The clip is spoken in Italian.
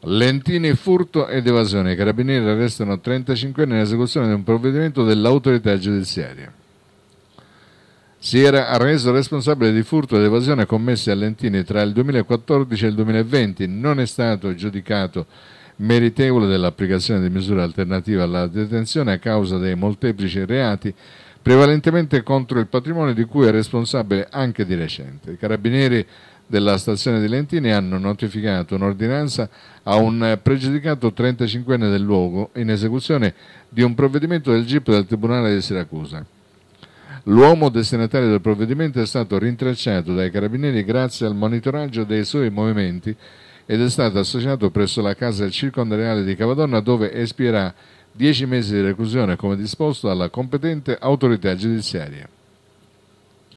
Lentini, furto ed evasione. I carabinieri arrestano 35 anni nell'esecuzione di un provvedimento dell'autorità giudiziaria. Si era reso responsabile di furto ed evasione commessi a Lentini tra il 2014 e il 2020. Non è stato giudicato meritevole dell'applicazione di misure alternative alla detenzione a causa dei molteplici reati prevalentemente contro il patrimonio di cui è responsabile anche di recente. I carabinieri della stazione di Lentini hanno notificato un'ordinanza a un pregiudicato 35enne del luogo in esecuzione di un provvedimento del GIP del Tribunale di Siracusa. L'uomo destinatario del provvedimento è stato rintracciato dai carabinieri grazie al monitoraggio dei suoi movimenti ed è stato associato presso la casa circondariale di Cavadonna dove espierà 10 mesi di reclusione come disposto dalla competente autorità giudiziaria.